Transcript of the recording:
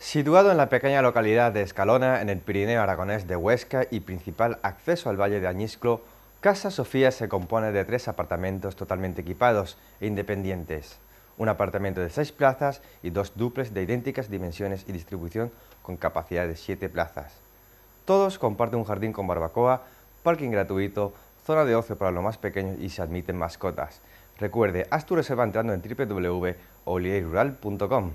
Situado en la pequeña localidad de Escalona, en el Pirineo aragonés de Huesca y principal acceso al Valle de Añisclo, Casa Sofía se compone de tres apartamentos totalmente equipados e independientes, un apartamento de seis plazas y dos duples de idénticas dimensiones y distribución con capacidad de siete plazas. Todos comparten un jardín con barbacoa, parking gratuito, zona de ocio para los más pequeños y se admiten mascotas. Recuerde, haz tu reserva entrando en www.olierural.com.